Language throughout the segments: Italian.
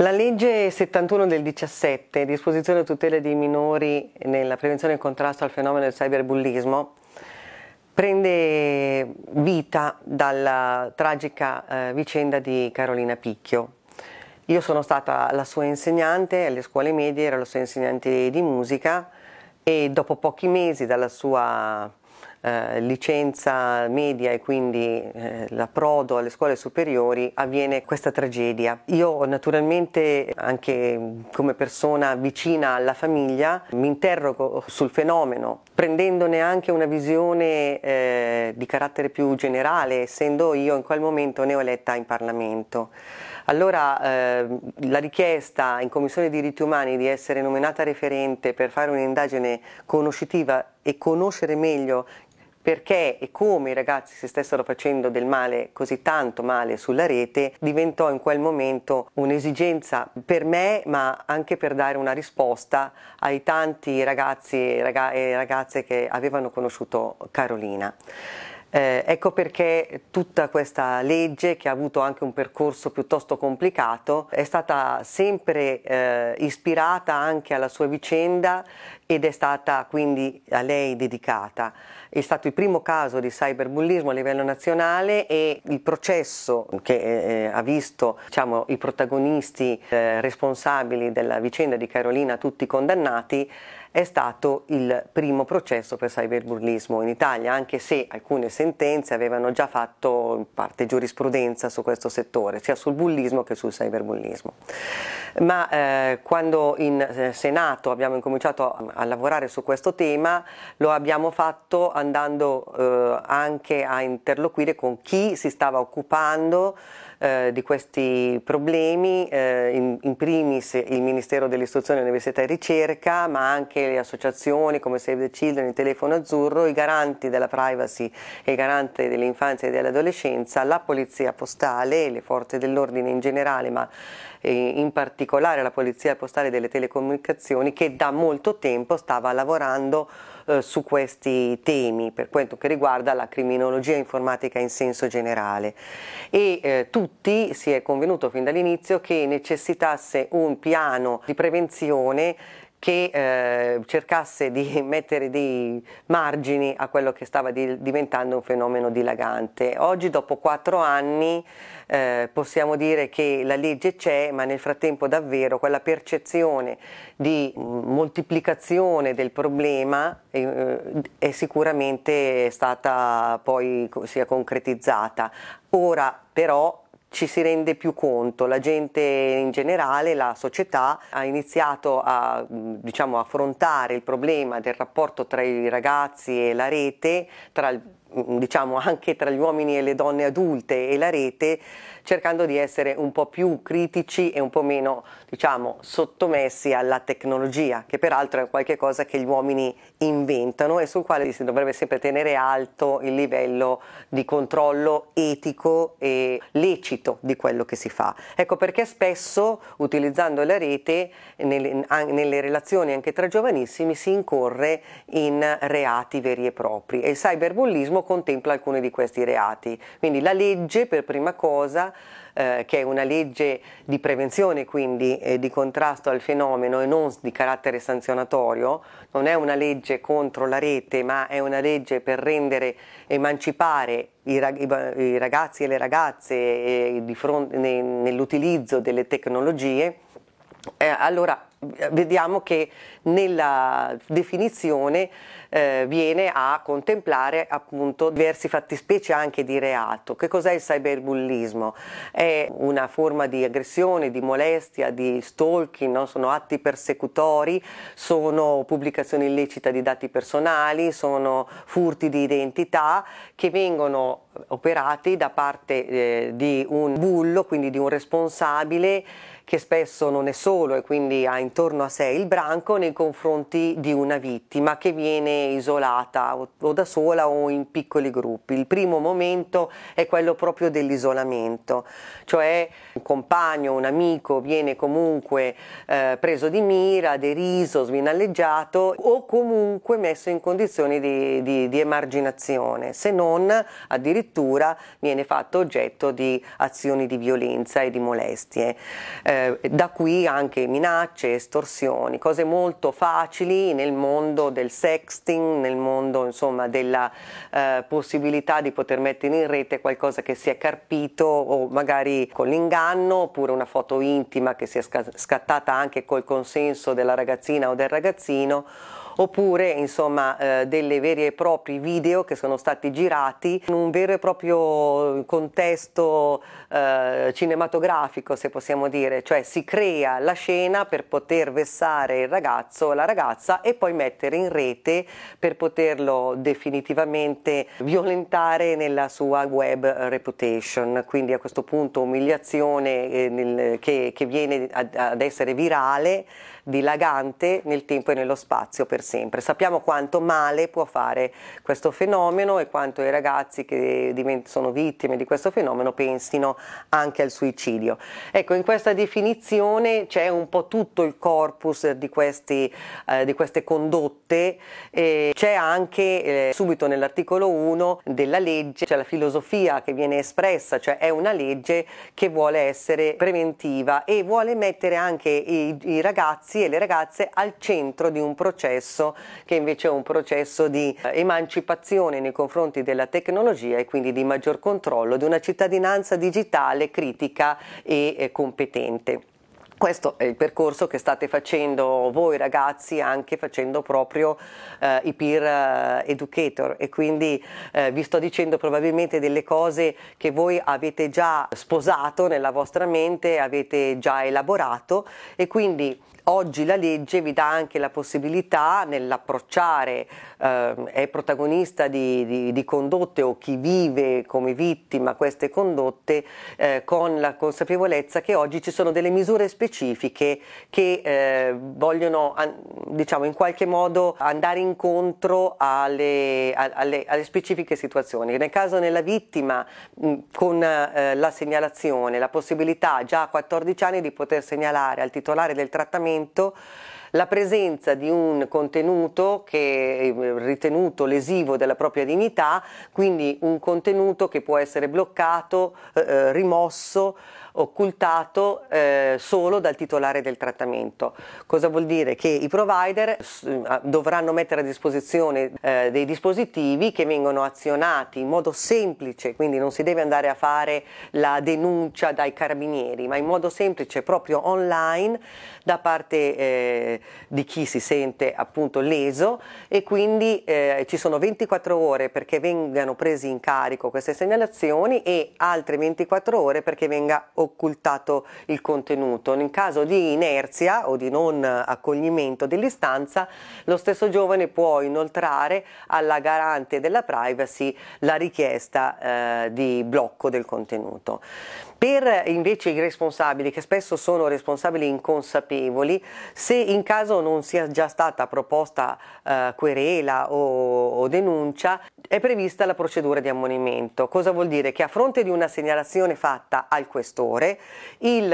La legge 71 del 17, disposizione a tutela dei minori nella prevenzione e contrasto al fenomeno del cyberbullismo, prende vita dalla tragica eh, vicenda di Carolina Picchio. Io sono stata la sua insegnante alle scuole medie, ero la sua insegnante di musica e dopo pochi mesi dalla sua eh, licenza media e quindi eh, l'approdo alle scuole superiori avviene questa tragedia. Io naturalmente anche come persona vicina alla famiglia mi interrogo sul fenomeno prendendone anche una visione eh, di carattere più generale essendo io in quel momento neoeletta in Parlamento. Allora eh, la richiesta in Commissione diritti umani di essere nominata referente per fare un'indagine conoscitiva e conoscere meglio perché e come i ragazzi si stessero facendo del male, così tanto male sulla rete, diventò in quel momento un'esigenza per me, ma anche per dare una risposta ai tanti ragazzi e ragazze che avevano conosciuto Carolina. Eh, ecco perché tutta questa legge, che ha avuto anche un percorso piuttosto complicato, è stata sempre eh, ispirata anche alla sua vicenda ed è stata quindi a lei dedicata. È stato il primo caso di cyberbullismo a livello nazionale e il processo che eh, eh ha visto diciamo, i protagonisti eh, responsabili della vicenda di Carolina tutti condannati è stato il primo processo per cyberbullismo in Italia, anche se alcune sentenze avevano già fatto in parte giurisprudenza su questo settore, sia sul bullismo che sul cyberbullismo. Ma eh, quando in eh, Senato abbiamo incominciato a, a, lavorare su questo tema, lo abbiamo fatto andando eh, anche a interloquire con chi si stava occupando eh, di questi problemi, eh, in, in primis il Ministero dell'Istruzione, Università e Ricerca, ma anche le associazioni come Save the Children, il telefono azzurro, i garanti della privacy e i garanti dell'infanzia e dell'adolescenza, la polizia postale, le forze dell'ordine in generale, ma eh, in particolare la polizia postale delle telecomunicazioni che da molto tempo stava lavorando eh, su questi temi per quanto che riguarda la criminologia informatica in senso generale e eh, tutti si è convenuto fin dall'inizio che necessitasse un piano di prevenzione che eh, cercasse di mettere dei margini a quello che stava di, diventando un fenomeno dilagante. Oggi dopo quattro anni eh, possiamo dire che la legge c'è ma nel frattempo davvero quella percezione di moltiplicazione del problema eh, è sicuramente stata poi si concretizzata. Ora però ci si rende più conto, la gente in generale, la società ha iniziato a diciamo, affrontare il problema del rapporto tra i ragazzi e la rete, tra, diciamo, anche tra gli uomini e le donne adulte e la rete cercando di essere un po' più critici e un po' meno, diciamo, sottomessi alla tecnologia, che peraltro è qualcosa che gli uomini inventano e sul quale si dovrebbe sempre tenere alto il livello di controllo etico e lecito di quello che si fa. Ecco perché spesso utilizzando la rete nelle, nelle relazioni anche tra giovanissimi si incorre in reati veri e propri e il cyberbullismo contempla alcuni di questi reati. Quindi la legge per prima cosa eh, che è una legge di prevenzione quindi eh, di contrasto al fenomeno e non di carattere sanzionatorio, non è una legge contro la rete ma è una legge per rendere, emancipare i, rag i ragazzi e le ragazze eh, ne nell'utilizzo delle tecnologie eh, allora vediamo che nella definizione eh, viene a contemplare appunto diversi fattispecie anche di reato. Che cos'è il cyberbullismo? È una forma di aggressione, di molestia, di stalking, no? sono atti persecutori, sono pubblicazione illecita di dati personali, sono furti di identità che vengono operati da parte eh, di un bullo, quindi di un responsabile che spesso non è solo solo e quindi ha intorno a sé il branco nei confronti di una vittima che viene isolata o da sola o in piccoli gruppi. Il primo momento è quello proprio dell'isolamento, cioè un compagno, un amico viene comunque eh, preso di mira, deriso, svinalleggiato o comunque messo in condizioni di, di, di emarginazione, se non addirittura viene fatto oggetto di azioni di violenza e di molestie. Eh, da qui anche anche minacce, estorsioni, cose molto facili nel mondo del sexting, nel mondo insomma, della eh, possibilità di poter mettere in rete qualcosa che si è carpito o magari con l'inganno oppure una foto intima che si è scattata anche col consenso della ragazzina o del ragazzino oppure insomma eh, delle veri e propri video che sono stati girati in un vero e proprio contesto eh, cinematografico se possiamo dire, cioè si crea la scena per poter vessare il ragazzo o la ragazza e poi mettere in rete per poterlo definitivamente violentare nella sua web reputation, quindi a questo punto umiliazione eh, nel, che, che viene ad, ad essere virale dilagante nel tempo e nello spazio per sempre. Sappiamo quanto male può fare questo fenomeno e quanto i ragazzi che sono vittime di questo fenomeno pensino anche al suicidio. Ecco, in questa definizione c'è un po' tutto il corpus di, questi, eh, di queste condotte, e c'è anche eh, subito nell'articolo 1 della legge, c'è la filosofia che viene espressa, cioè è una legge che vuole essere preventiva e vuole mettere anche i, i ragazzi ragazzi e le ragazze al centro di un processo che invece è un processo di eh, emancipazione nei confronti della tecnologia e quindi di maggior controllo, di una cittadinanza digitale critica e eh, competente. Questo è il percorso che state facendo voi ragazzi anche facendo proprio eh, i peer eh, educator e quindi eh, vi sto dicendo probabilmente delle cose che voi avete già sposato nella vostra mente, avete già elaborato e quindi Oggi la legge vi dà anche la possibilità nell'approcciare, eh, è protagonista di, di, di, condotte o chi vive come vittima queste condotte eh, con la consapevolezza che oggi ci sono delle misure specifiche che eh, vogliono diciamo, in qualche modo andare incontro alle, alle, alle specifiche situazioni. Nel caso della vittima mh, con eh, la segnalazione, la possibilità già a 14 anni di poter segnalare al titolare del trattamento Parlamento la presenza di un contenuto che è eh, ritenuto lesivo della propria dignità, quindi un contenuto che può essere bloccato, eh, eh rimosso occultato eh, solo dal titolare del trattamento. Cosa vuol dire? Che i provider eh, dovranno mettere a disposizione eh, dei dispositivi che vengono azionati in modo semplice, quindi non si deve andare a fare la denuncia dai carabinieri, ma in modo semplice proprio online da parte eh, di chi si sente appunto leso e quindi eh, ci sono 24 ore perché vengano presi in carico queste segnalazioni e altre 24 ore perché venga occultato occultato il contenuto. In caso di inerzia o di non accoglimento dell'istanza, lo stesso giovane può inoltrare alla garante della privacy la richiesta eh, di blocco del contenuto. Per invece i responsabili, che spesso sono responsabili inconsapevoli, se in caso non sia già stata proposta eh, querela o, o denuncia, è prevista la procedura di ammonimento. Cosa vuol dire? Che a fronte di una segnalazione fatta al questore, il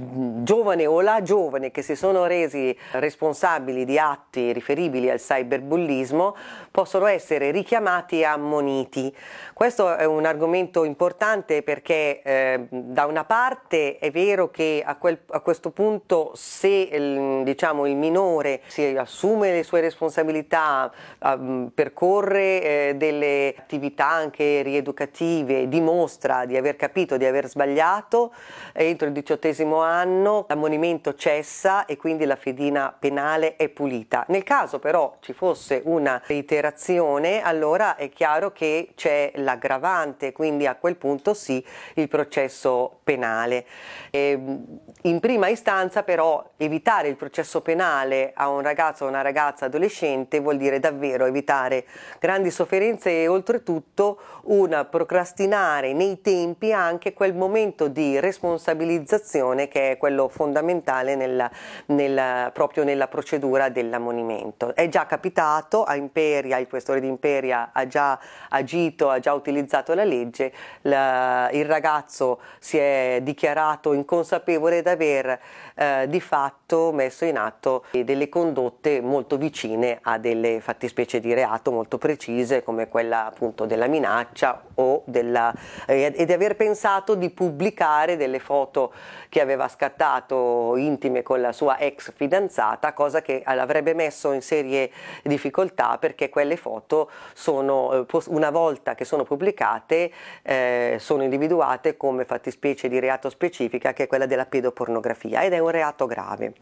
mm, giovane o la giovane che si sono resi responsabili di atti riferibili al cyberbullismo possono essere richiamati e ammoniti. Questo è un argomento importante perché eh, da una parte è vero che a, quel, a questo punto se il, ehm, diciamo, il, minore si assume le sue responsabilità, um, percorre eh, delle attività anche rieducative, dimostra di aver capito, di aver sbagliato, entro il diciottesimo anno l'ammonimento cessa e quindi la fedina penale è pulita. Nel caso però ci fosse una reiterazione, allora è chiaro che c'è l'aggravante, quindi a quel punto sì il processo penale. E ehm, in prima istanza però evitare il processo penale a un ragazzo o una ragazza adolescente vuol dire davvero evitare grandi sofferenze e oltretutto un procrastinare nei tempi anche quel momento di responsabilizzazione che è quello fondamentale nella, nella, proprio nella procedura dell'ammonimento. È già capitato a Imperia, il questore di Imperia ha già agito, ha già utilizzato la legge, la, il ragazzo si è dichiarato inconsapevole di aver eh, di fatto messo in atto delle condotte molto vicine a delle fattispecie di reato molto precise come quella appunto della minaccia o della, eh, e aver pensato di pubblicare delle foto che aveva scattato intime con la sua ex fidanzata, cosa che l'avrebbe messo in serie difficoltà perché quelle foto sono, eh, una volta che sono pubblicate, eh, sono individuate come fattispecie fattispecie di reato specifica che è quella della pedopornografia ed è un reato grave.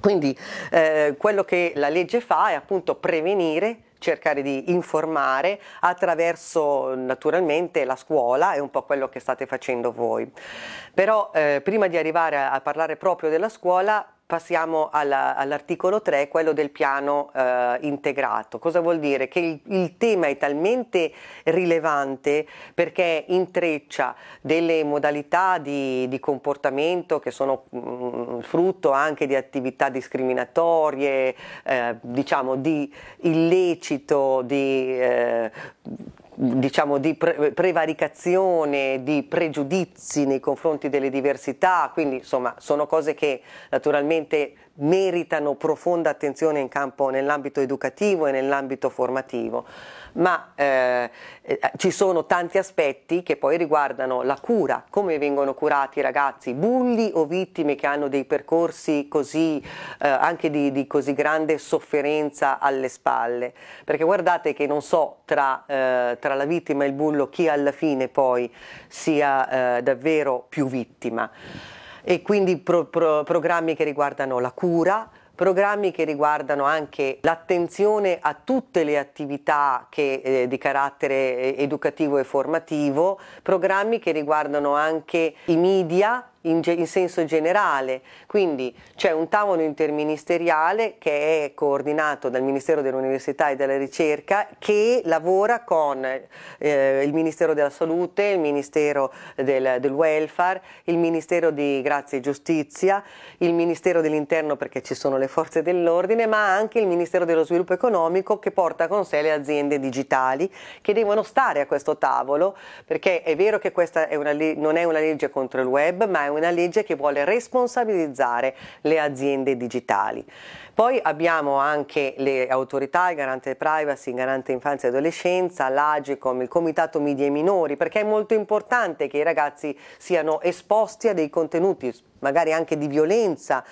Quindi eh, quello che la legge fa è appunto prevenire cercare di informare attraverso naturalmente la scuola è un po' quello che state facendo voi. Però eh, prima di arrivare a, a parlare proprio della scuola passiamo all'articolo 3, quello del piano eh, integrato. Cosa vuol dire? Che il, il, tema è talmente rilevante perché intreccia delle modalità di, di comportamento che sono mh, mm, frutto anche di attività discriminatorie, eh, diciamo di illecito, di... Eh, diciamo, di pre prevaricazione, di pregiudizi nei confronti delle diversità, quindi insomma sono cose che naturalmente meritano profonda attenzione in campo nell'ambito educativo e nell'ambito formativo, ma eh, eh ci sono tanti aspetti che poi riguardano la cura, come vengono curati i ragazzi, bulli o vittime che hanno dei percorsi così, eh, anche di, di, così grande sofferenza alle spalle, perché guardate che non so tra, eh, tra la vittima e il bullo chi alla fine poi sia eh, davvero più vittima. E quindi pro, pro, programmi che riguardano la cura, programmi che riguardano anche l'attenzione a tutte le attività che, eh, di carattere eh, educativo e formativo, programmi che riguardano anche i media in, in senso generale. Quindi c'è un tavolo interministeriale che è coordinato dal Ministero dell'Università e della Ricerca che lavora con eh, il Ministero della Salute, il Ministero del, del Welfare, il Ministero di Grazia e Giustizia, il Ministero dell'Interno perché ci sono le forze dell'ordine, ma anche il Ministero dello Sviluppo Economico che porta con sé le aziende digitali che devono stare a questo tavolo perché è vero che questa è una, non è una legge contro il web ma è una legge che vuole responsabilizzare le aziende digitali. Poi abbiamo anche le autorità, il garante privacy, il garante infanzia e adolescenza, l'Agicom, il comitato media e minori, perché è molto importante che i ragazzi siano esposti a dei contenuti magari anche di violenza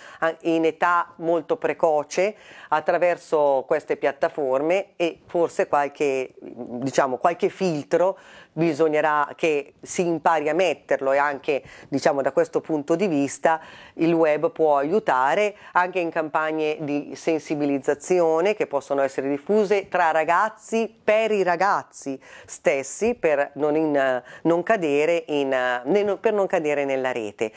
in età molto precoce attraverso queste piattaforme e forse qualche, diciamo, qualche filtro bisognerà che si impari a metterlo e anche diciamo, da questo punto di vista il web può aiutare anche in campagne di di sensibilizzazione che possono essere diffuse tra ragazzi per i ragazzi stessi per non, in, non cadere, in, eh, per non cadere nella rete.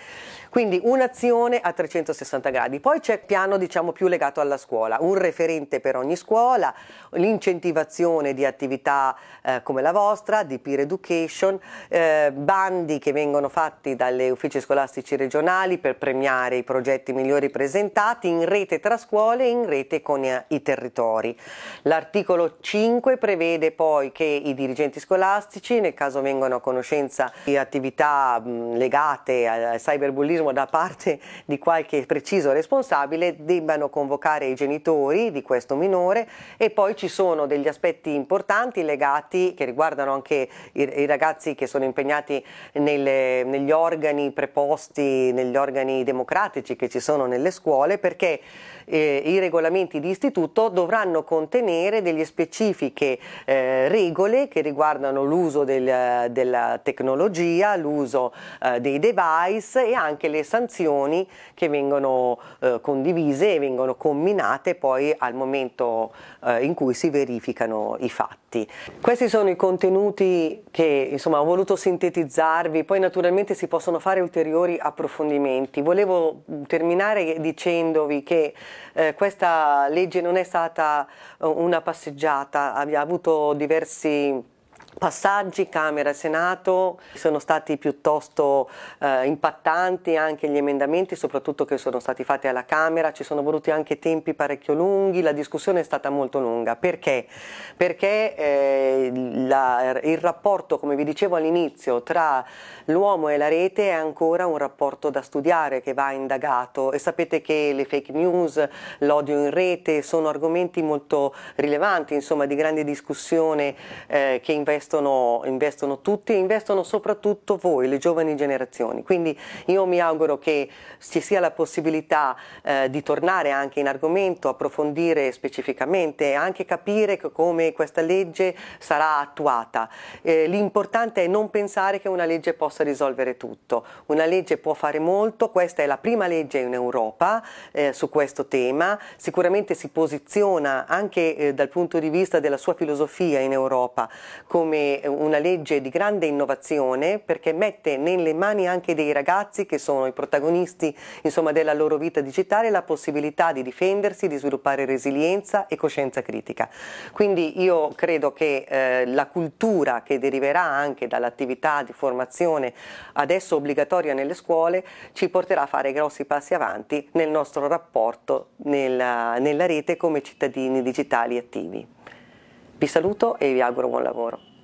Quindi un'azione a 360 gradi. Poi c'è il piano diciamo più legato alla scuola, un referente per ogni scuola, l'incentivazione di attività eh, come la vostra, di peer education, eh, bandi che vengono fatti dalle uffici scolastici regionali per premiare i progetti migliori presentati in rete tra scuole e in rete con eh, i territori. L'articolo 5 prevede poi che i dirigenti scolastici, nel caso vengano a conoscenza di attività mh, legate al cyberbullismo, vedremo da parte di qualche preciso responsabile, debbano convocare i genitori di questo minore e poi ci sono degli aspetti importanti legati che riguardano anche i, i ragazzi che sono impegnati nelle, negli organi preposti, negli organi democratici che ci sono nelle scuole perché eh, i regolamenti di istituto dovranno contenere delle specifiche eh, regole che riguardano l'uso del, della tecnologia, l'uso eh, dei device e anche le sanzioni che vengono eh, condivise e vengono comminate poi al momento eh, in cui si verificano i fatti. Questi sono i contenuti che insomma, ho voluto sintetizzarvi, poi naturalmente si possono fare ulteriori approfondimenti. Volevo terminare dicendovi che eh, questa legge non è stata eh, una passeggiata, abbiamo avuto diversi passaggi Camera e Senato sono stati piuttosto eh, impattanti anche gli emendamenti, soprattutto che sono stati fatti alla Camera, ci sono voluti anche tempi parecchio lunghi, la discussione è stata molto lunga. Perché? Perché eh, la, il rapporto, come vi dicevo all'inizio, tra l'uomo e la rete è ancora un rapporto da studiare che va indagato e sapete che le fake news, l'odio in rete sono argomenti molto rilevanti, insomma, di grande discussione eh, che investono investono, investono tutti, investono soprattutto voi, le giovani generazioni. Quindi io mi auguro che ci sia la possibilità eh, di tornare anche in argomento, approfondire specificamente, anche capire come questa legge sarà attuata. Eh, l'importante è non pensare che una legge possa risolvere tutto. Una legge può fare molto, questa è la prima legge in Europa eh, su questo tema, sicuramente si posiziona anche eh, dal punto di vista della sua filosofia in Europa come come una legge di grande innovazione perché mette nelle mani anche dei ragazzi che sono i protagonisti insomma, della loro vita digitale la possibilità di difendersi, di sviluppare resilienza e coscienza critica. Quindi io credo che eh, la cultura che deriverà anche dall'attività di formazione adesso obbligatoria nelle scuole ci porterà a fare grossi passi avanti nel nostro rapporto nella, nella rete come cittadini digitali attivi. Vi saluto e vi auguro buon lavoro.